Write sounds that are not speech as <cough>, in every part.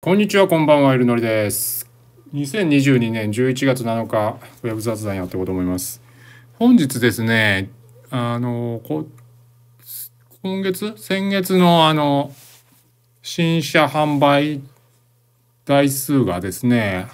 こんにちは、こんばんは、いるのりです。2022年11月7日、ウェブ雑談やっていこうと思います。本日ですね、あの、今月先月のあの、新車販売台数がですね、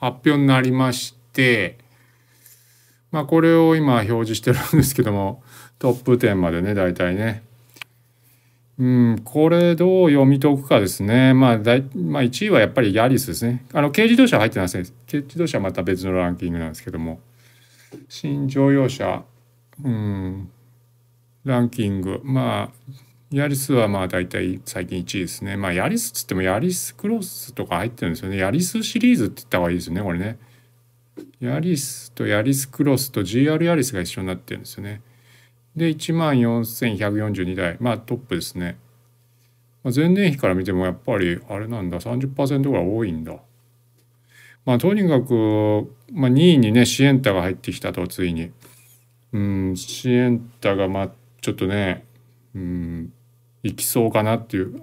発表になりまして、まあ、これを今表示してるんですけども、トップ10までね、大体ね、うん、これどう読み解くかですね。まあ、だいまあ、1位はやっぱりヤリスですね。あの軽自動車入ってないですね。軽自動車はまた別のランキングなんですけども。新乗用車、うん、ランキング。まあ、ヤリスはまあ大体最近1位ですね。まあ、ヤリスっつってもヤリスクロスとか入ってるんですよね。ヤリスシリーズって言った方がいいですよね、これね。ヤリスとヤリスクロスと GR ヤリスが一緒になってるんですよね。で、1万4142台。まあトップですね。まあ、前年比から見てもやっぱりあれなんだ、30%ぐらい多いんだ。まあとにかく、まあ、2位にね、シエンタが入ってきたと、ついに。うん、シエンタがまあちょっとね、うん、いきそうかなっていう。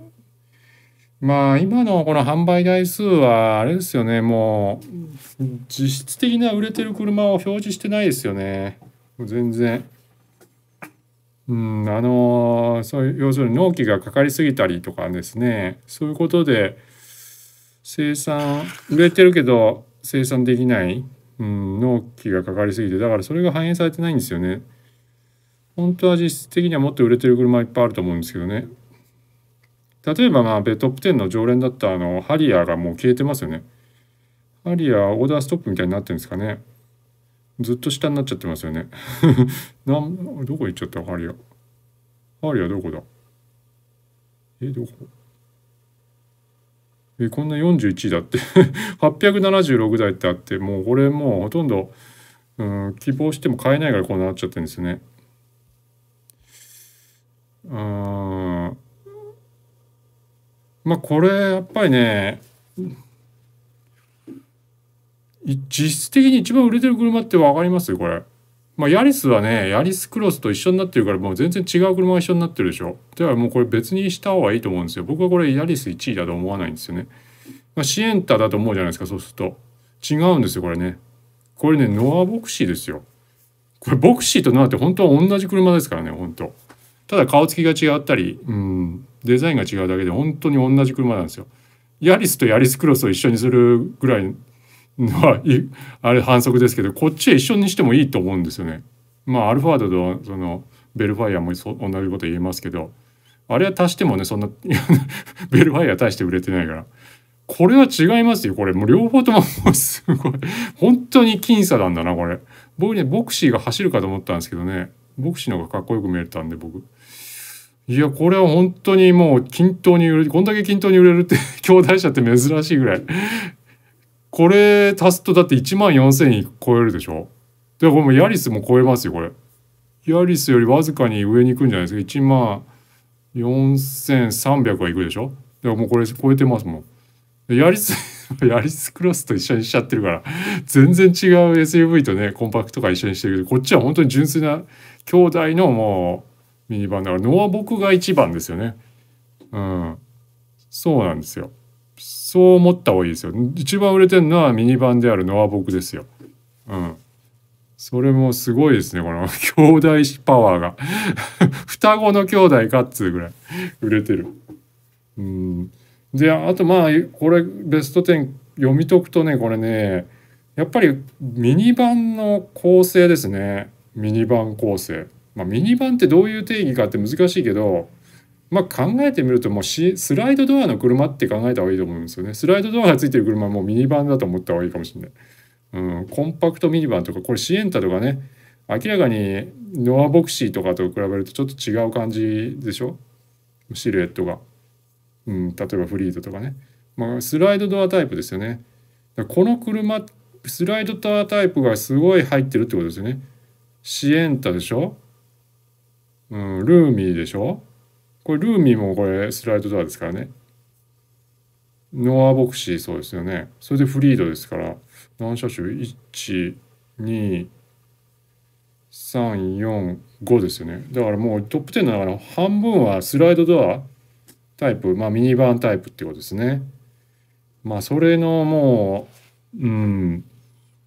まあ今のこの販売台数はあれですよねもう実質的な売れてる車を表示してないですよね全然。うん、あのそういう要するに納期がかかりすぎたりとかですねそういうことで生産売れてるけど生産できない、うん、納期がかかりすぎてだからそれが反映されてないんですよね。本当は実質的にはもっと売れてる車いっぱいあると思うんですけどね。例えばまあトップ10の常連だったあのハリアーがもう消えてますよね。ハリアーオーダーストップみたいになってるんですかね。ずっと下になっちゃってますよね <laughs> なんどこ行っちゃったハリアハリアどこだえどこえこんな41だって876 <laughs> 台ってあってもうこれもうほとんど、うん、希望しても買えないからこうなっちゃってるんですねうん。まあこれやっぱりね実質的に一番売れてる車って分かりますこれ。まあ、ヤリスはね、ヤリスクロスと一緒になってるから、もう全然違う車が一緒になってるでしょ。ではもうこれ別にした方がいいと思うんですよ。僕はこれヤリス1位だと思わないんですよね。まあ、シエンタだと思うじゃないですか、そうすると。違うんですよ、これね。これね、ノアボクシーですよ。これボクシーとノアって本当は同じ車ですからね、本当。ただ顔つきが違ったり、うん、デザインが違うだけで本当に同じ車なんですよ。ヤリスとヤリスクロスを一緒にするぐらいまあ、あれ反則ですけどこっちへ一緒にしてもいいと思うんですよね。まあアルファードとそのベルファイアもそ同じこと言えますけどあれは足してもねそんな <laughs> ベルファイア足して売れてないからこれは違いますよこれもう両方とももうすごい本当に僅差なんだなこれ僕ねボクシーが走るかと思ったんですけどねボクシーの方がかっこよく見えたんで僕いやこれは本当にもう均等に売れこんだけ均等に売れるって <laughs> 兄弟車って珍しいぐらいこれ足すとだって1万4000超えるでしょでこれもヤリスも超えますよこれ。ヤリスよりわずかに上に行くんじゃないですか1万4300はいくでしょだからもうこれ超えてますもん。ヤリス <laughs> ヤリスクロスと一緒にしちゃってるから全然違う SUV とねコンパクトが一緒にしてるけどこっちは本当に純粋な兄弟のもうミニバンだからノア僕が一番ですよね。うんそうなんですよ。そう思った方がいいですよ。一番売れてるのはミニバンであるノアボクですよ。うん。それもすごいですね、この兄 <laughs> 弟パワーが。<laughs> 双子の兄弟かっつうぐらい売れてる。うん。で、あとまあ、これベスト10読み解くとね、これね、やっぱりミニ版の構成ですね。ミニ版構成。まあ、ミニ版ってどういう定義かって難しいけど、まあ、考えてみるともうスライドドアの車って考えた方がいいと思うんですよね。スライドドアがついてる車はもうミニバンだと思った方がいいかもしれない。うん、コンパクトミニバンとかこれシエンタとかね明らかにノアボクシーとかと比べるとちょっと違う感じでしょシルエットが、うん、例えばフリードとかね、まあ、スライドドアタイプですよねこの車スライドドアタイプがすごい入ってるってことですよねシエンタでしょ、うん、ルーミーでしょこれルーミーもこれスライドドアですからね。ノア・ボクシーそうですよね。それでフリードですから、何車種 ?1、2、3、4、5ですよね。だからもうトップ10の中の半分はスライドドアタイプ、まあミニバンタイプってことですね。まあそれのもう、うん、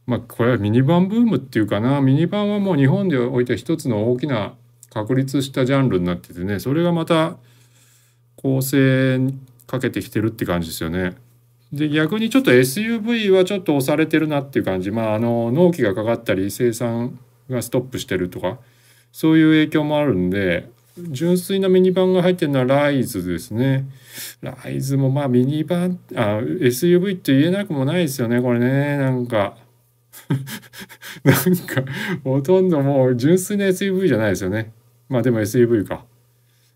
まあこれはミニバンブームっていうかな、ミニバンはもう日本でおいて一つの大きな確立したジャンルになっててねそれがまた構成かけてきてるって感じですよね。で逆にちょっと SUV はちょっと押されてるなっていう感じまああの納期がかかったり生産がストップしてるとかそういう影響もあるんで純粋なミニバンが入ってるのはライズですねライズもまあミニバンあ SUV って言えなくもないですよねこれねなんか <laughs> なんかほとんどもう純粋な SUV じゃないですよねまあでも SUV か。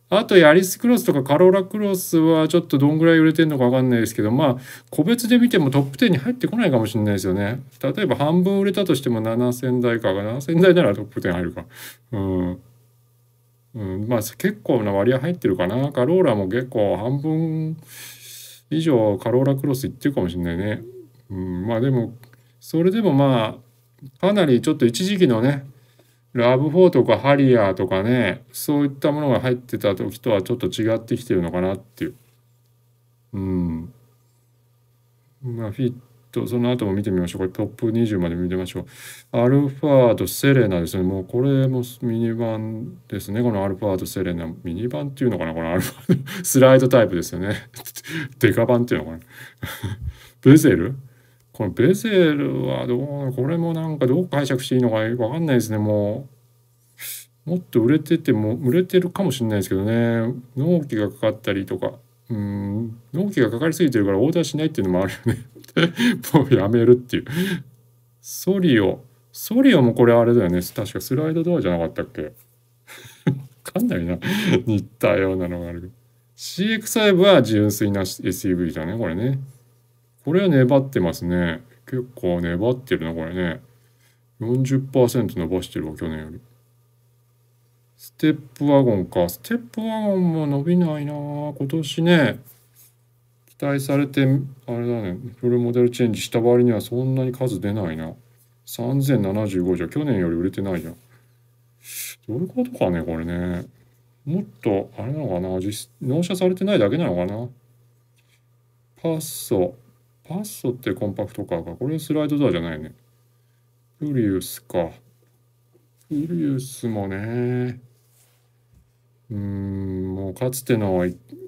あとヤリスクロスとかカローラクロスはちょっとどんぐらい売れてるのか分かんないですけどまあ個別で見てもトップ10に入ってこないかもしれないですよね。例えば半分売れたとしても7,000台か7,000台ならトップ10入るか。うん。うん、まあ結構な割合入ってるかな。カローラも結構半分以上カローラクロスいってるかもしれないね。うん、まあでもそれでもまあかなりちょっと一時期のねラブ4とかハリアーとかね、そういったものが入ってた時とはちょっと違ってきてるのかなっていう。うん。まあ、フィット、その後も見てみましょう。これトップ20まで見てみましょう。アルファード、セレナですね。もうこれもミニバンですね。このアルファード、セレナ。ミニバンっていうのかなこのアルファースライドタイプですよね。<laughs> デカ版っていうのかなベ <laughs> ゼルこのベゼルはどうこれもなんかどう解釈していいのか分かんないですねもうもっと売れてても売れてるかもしれないですけどね納期がかかったりとかうん納期がかかりすぎてるからオーダーしないっていうのもあるよね <laughs> もうやめるっていうソリオソリオもこれあれだよね確かスライドドアじゃなかったっけかんないな似たようなのがあるけど CX5 は純粋な SUV だねこれねこれは粘ってますね。結構粘ってるな、これね。40%伸ばしてるわ、去年より。ステップワゴンか。ステップワゴンも伸びないな今年ね、期待されて、あれだね、フルモデルチェンジした割にはそんなに数出ないな。3075じゃ去年より売れてないじゃん。どういうことかね、これね。もっと、あれなのかな、実納車されてないだけなのかな。パッソ、パッソってコンパクトカーか。これスライドドアじゃないね。プリウスか。プリウスもね。うん、もうかつての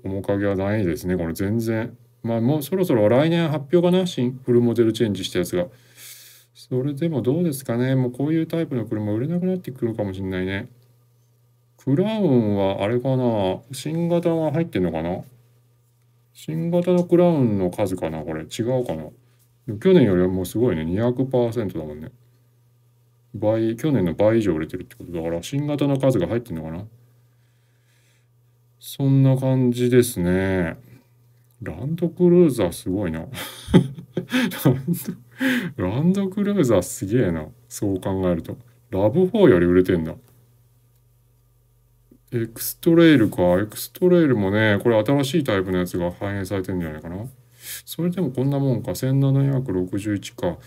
面影はないですね。これ全然。まあもうそろそろ来年発表かな。新フルモデルチェンジしたやつが。それでもどうですかね。もうこういうタイプの車売れなくなってくるかもしれないね。クラウンはあれかな。新型が入ってんのかな新型のクラウンの数かなこれ違うかな去年よりはもうすごいね200%だもんね倍去年の倍以上売れてるってことだから新型の数が入ってんのかなそんな感じですねランドクルーザーすごいなランドクルーザーすげえなそう考えるとラブ4より売れてんだエクストレイルか。エクストレイルもね、これ新しいタイプのやつが反映されてんじゃないかな。それでもこんなもんか。1761か。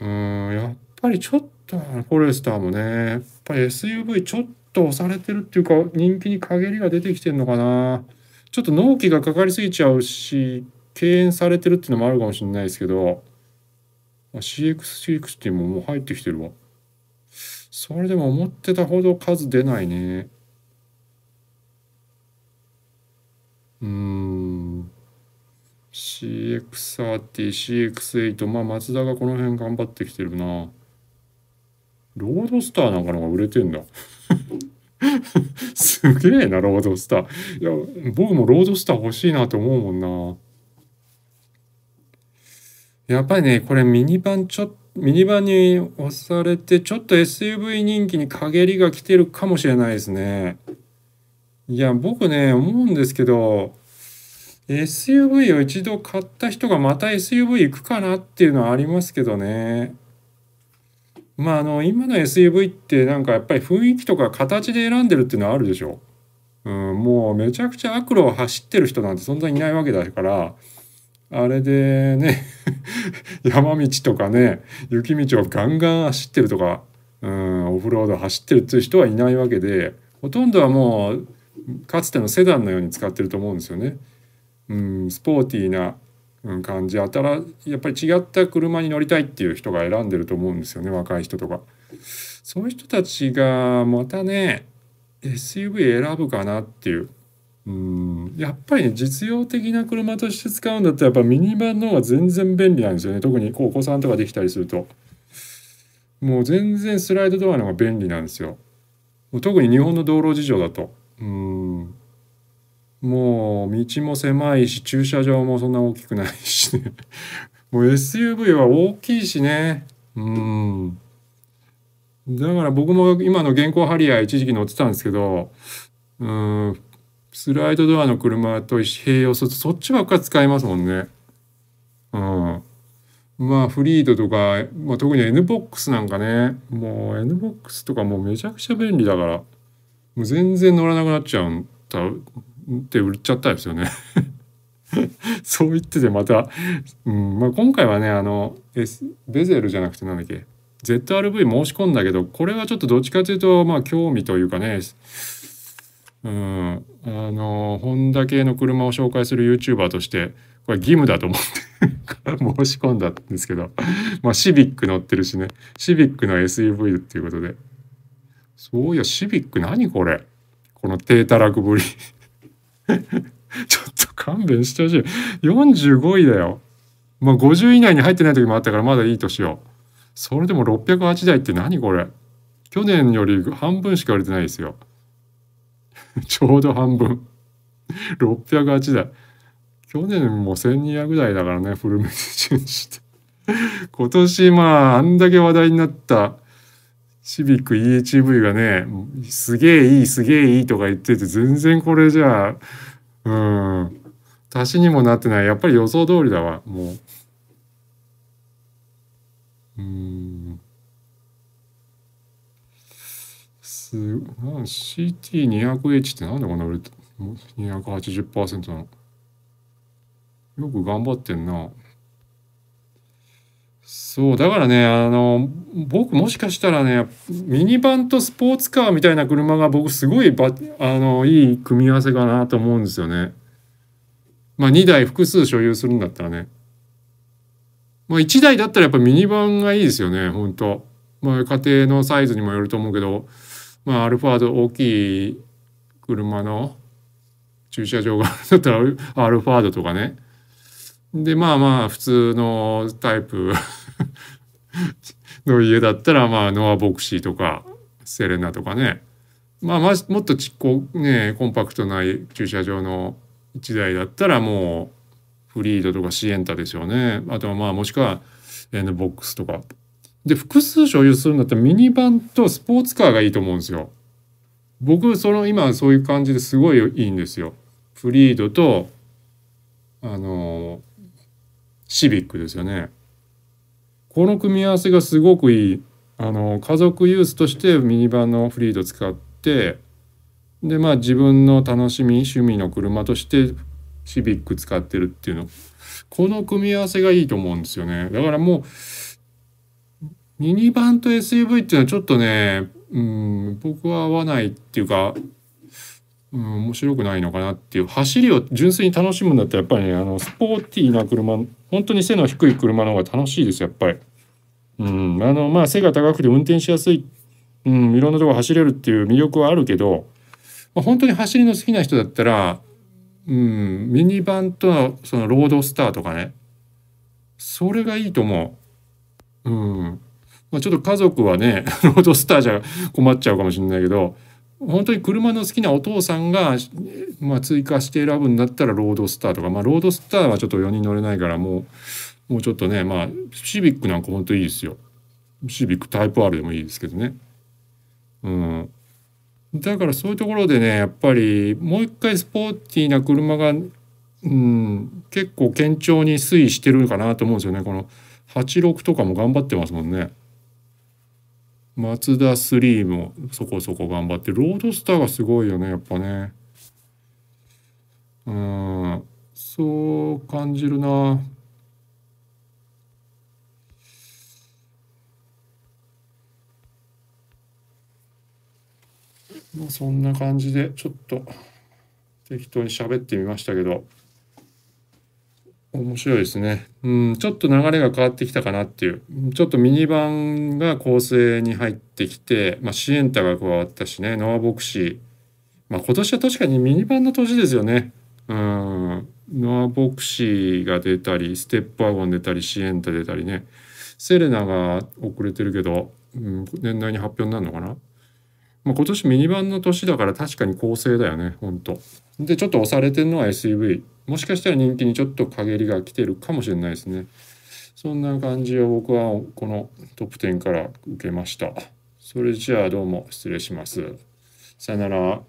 うーん、やっぱりちょっと、フォレスターもね、やっぱり SUV ちょっと押されてるっていうか、人気に陰りが出てきてんのかな。ちょっと納期がかかりすぎちゃうし、敬遠されてるっていうのもあるかもしれないですけど、CX60 ももう入ってきてるわ。それでも思ってたほど数出ないね。うん CX30、CX8、まあ、マツダがこの辺頑張ってきてるな。ロードスターなんかのが売れてんだ。<laughs> すげえな、ロードスター。いや、僕もロードスター欲しいなと思うもんな。やっぱりね、これミニバンちょっミニバンに押されて、ちょっと SUV 人気に陰りが来てるかもしれないですね。いや、僕ね、思うんですけど、SUV を一度買った人がまた SUV 行くかなっていうのはありますけどね。まあ、あの、今の SUV ってなんかやっぱり雰囲気とか形で選んでるっていうのはあるでしょ。うん、もうめちゃくちゃ悪路を走ってる人なんてそんなにいないわけだから、あれでね <laughs> 山道とかね、雪道をガンガン走ってるとか、うん、オフロード走ってるっていう人はいないわけで、ほとんどはもうかつてのセダンのように使ってると思うんですよね。うん、スポーティーな感じやたらやっぱり違った車に乗りたいっていう人が選んでると思うんですよね若い人とか。そういう人たちがまたね SUV 選ぶかなっていう。うんやっぱりね実用的な車として使うんだったらやっぱミニバンの方が全然便利なんですよね特にお子さんとかできたりするともう全然スライドドアの方が便利なんですよ特に日本の道路事情だとうんもう道も狭いし駐車場もそんな大きくないしね <laughs> もう SUV は大きいしねうんだから僕も今の現行ハリアー一時期乗ってたんですけどうんスライドドアの車と併用するとそっちばっか使いますもんね。うん。まあフリードとか、まあ、特に NBOX なんかねもう NBOX とかもうめちゃくちゃ便利だから。もう全然乗らなくなっちゃうんだって売っちゃったんですよね <laughs> そう言っててまた、うんまあ、今回はねあの、S、ベゼルじゃなくてなんだっけ ZRV 申し込んだけどこれはちょっとどっちかというとまあ興味というかねうん、あのホンダ系の車を紹介する YouTuber としてこれ義務だと思って申し込んだんですけどまあシビック乗ってるしねシビックの SUV っていうことでそういや、シビック何これこの低たらくぶり <laughs> ちょっと勘弁してほしい。45位だよ。まあ50以内に入ってない時もあったからまだいい年よ。それでも608台って何これ去年より半分しか売れてないですよ。<laughs> ちょうど半分。608台。去年も1200台だからね、フルメディチェンジして。今年まあ、あんだけ話題になったシビック EHV がね、すげえいい、すげえいいとか言ってて、全然これじゃあ、うん、足しにもなってない。やっぱり予想通りだわ、もう。うん。す、CT200H ってなんでこんな売れて、280%なのよく頑張ってんな。そうだからねあの僕もしかしたらねミニバンとスポーツカーみたいな車が僕すごいあのいい組み合わせかなと思うんですよね。まあ2台複数所有するんだったらね。まあ1台だったらやっぱミニバンがいいですよね本当まあ家庭のサイズにもよると思うけどまあアルファード大きい車の駐車場があるんだったらアルファードとかねでまあまあ普通のタイプの家だったらまあノア・ボクシーとかセレナとかねまあまもっとちっこねコンパクトな駐車場の1台だったらもうフリードとかシエンタでしょうねあとはまあもしくは N ボックスとかで複数所有するんだったらミニバンとスポーツカーがいいと思うんですよ僕その今そういう感じですごいいいんですよフリードとあのーシビックですよね。この組み合わせがすごくいい。あの家族ユースとしてミニバンのフリード使ってでまあ自分の楽しみ趣味の車としてシビック使ってるっていうのこの組み合わせがいいと思うんですよねだからもうミニバンと SUV っていうのはちょっとねうん僕は合わないっていうか、うん、面白くないのかなっていう走りを純粋に楽しむんだったらやっぱりねあのスポーティーな車本当に背の低い車の方が楽しいですやっぱり。うんあのまあ、背が高くて運転しやすい、うん、いろんなとこ走れるっていう魅力はあるけど、まあ、本当に走りの好きな人だったら、うん、ミニバンとそのロードスターとかねそれがいいと思う。うんまあ、ちょっと家族はね <laughs> ロードスターじゃ困っちゃうかもしれないけど本当に車の好きなお父さんが、まあ、追加して選ぶんだったらロードスターとか、まあ、ロードスターはちょっと4人乗れないからもうもうちょっとね、まあ、シビックなんか本当いいですよシビックタイプ R でもいいですけどねうんだからそういうところでねやっぱりもう一回スポーティーな車が、うん、結構堅調に推移してるかなと思うんですよねこの86とかも頑張ってますもんね。マツダ3もそこそこ頑張って、ロードスターがすごいよね、やっぱね。うん、そう感じるな。まあ、そんな感じで、ちょっと適当に喋ってみましたけど。面白いですね。うん、ちょっと流れが変わってきたかなっていう。ちょっとミニバンが構成に入ってきて、まあ、シエンタが加わったしね、ノアボクシー。まあ、今年は確かにミニバンの年ですよね。うん、ノアボクシーが出たり、ステップワゴン出たり、シエンタ出たりね。セレナが遅れてるけど、うん、年内に発表になるのかなまあ、今年ミニバンの年だから確かに構成だよね、ほんと。で、ちょっと押されてるのは SUV。もしかしたら人気にちょっと陰りが来てるかもしれないですね。そんな感じを僕はこのトップ10から受けました。それじゃあどうも失礼します。さよなら。